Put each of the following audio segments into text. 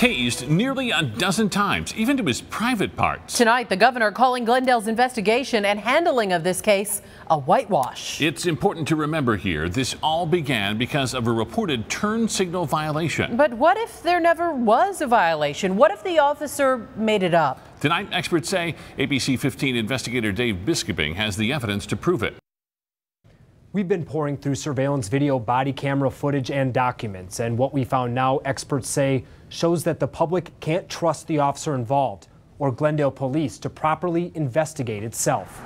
tased nearly a dozen times, even to his private parts. Tonight, the governor calling Glendale's investigation and handling of this case a whitewash. It's important to remember here, this all began because of a reported turn signal violation. But what if there never was a violation? What if the officer made it up? Tonight, experts say ABC 15 investigator Dave Biskoping has the evidence to prove it. We've been pouring through surveillance video, body camera footage, and documents, and what we found now, experts say, shows that the public can't trust the officer involved or Glendale police to properly investigate itself.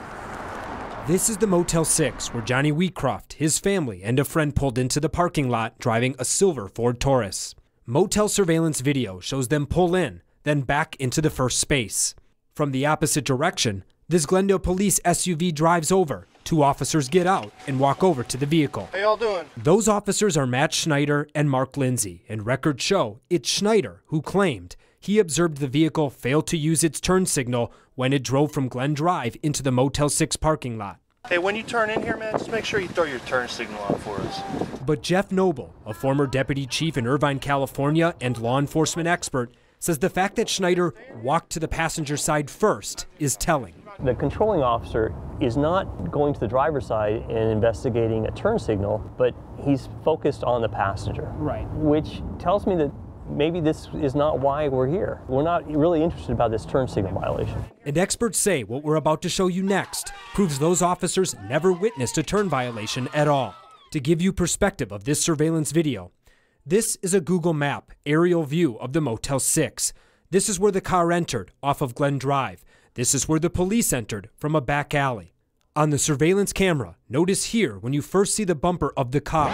This is the Motel 6 where Johnny Wheatcroft, his family, and a friend pulled into the parking lot driving a silver Ford Taurus. Motel surveillance video shows them pull in, then back into the first space. From the opposite direction, this Glendale police SUV drives over Two officers get out and walk over to the vehicle. How y'all doing? Those officers are Matt Schneider and Mark Lindsay, and records show it's Schneider who claimed he observed the vehicle fail to use its turn signal when it drove from Glen Drive into the Motel 6 parking lot. Hey, when you turn in here, man, just make sure you throw your turn signal on for us. But Jeff Noble, a former deputy chief in Irvine, California, and law enforcement expert, says the fact that Schneider walked to the passenger side first is telling. The controlling officer is not going to the driver's side and investigating a turn signal, but he's focused on the passenger. Right. Which tells me that maybe this is not why we're here. We're not really interested about this turn signal violation. And experts say what we're about to show you next proves those officers never witnessed a turn violation at all. To give you perspective of this surveillance video, this is a Google Map aerial view of the Motel 6. This is where the car entered off of Glen Drive. This is where the police entered from a back alley. On the surveillance camera, notice here when you first see the bumper of the car.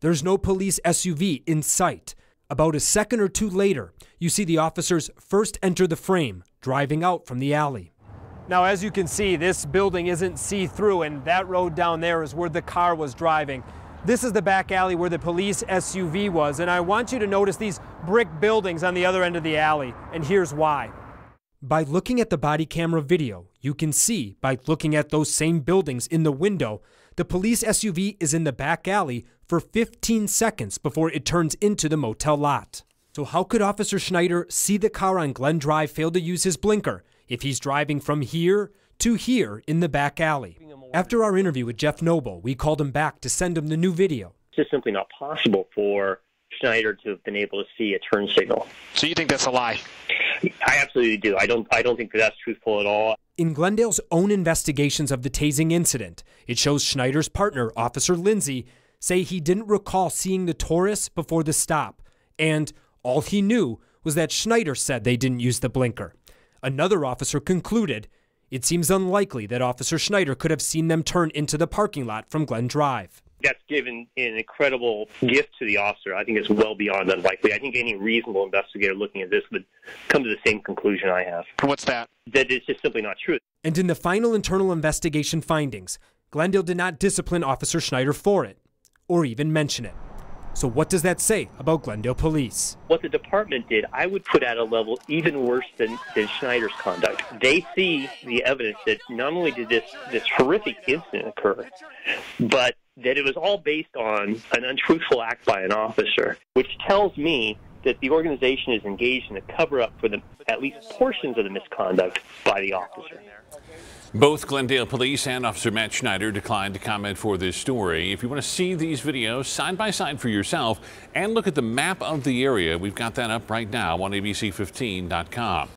There's no police SUV in sight. About a second or two later, you see the officers first enter the frame, driving out from the alley. Now, as you can see, this building isn't see-through, and that road down there is where the car was driving. This is the back alley where the police SUV was, and I want you to notice these brick buildings on the other end of the alley, and here's why. By looking at the body camera video, you can see, by looking at those same buildings in the window, the police SUV is in the back alley for 15 seconds before it turns into the motel lot. So how could Officer Schneider see the car on Glen Drive fail to use his blinker if he's driving from here to here in the back alley? After our interview with Jeff Noble, we called him back to send him the new video. It's just simply not possible for Schneider to have been able to see a turn signal. So you think that's a lie? I absolutely do. I don't. I don't think that that's truthful at all. In Glendale's own investigations of the tasing incident, it shows Schneider's partner, Officer Lindsay, say he didn't recall seeing the Taurus before the stop, and all he knew was that Schneider said they didn't use the blinker. Another officer concluded it seems unlikely that Officer Schneider could have seen them turn into the parking lot from Glen Drive that's given an incredible gift to the officer. I think it's well beyond unlikely. I think any reasonable investigator looking at this would come to the same conclusion I have. What's that? That it's just simply not true. And in the final internal investigation findings, Glendale did not discipline Officer Schneider for it, or even mention it. So what does that say about Glendale Police? What the department did, I would put at a level even worse than, than Schneider's conduct. They see the evidence that not only did this, this horrific incident occur, but that it was all based on an untruthful act by an officer, which tells me that the organization is engaged in a cover up for the, at least portions of the misconduct by the officer. Both Glendale Police and Officer Matt Schneider declined to comment for this story. If you want to see these videos side by side for yourself and look at the map of the area, we've got that up right now on ABC15.com.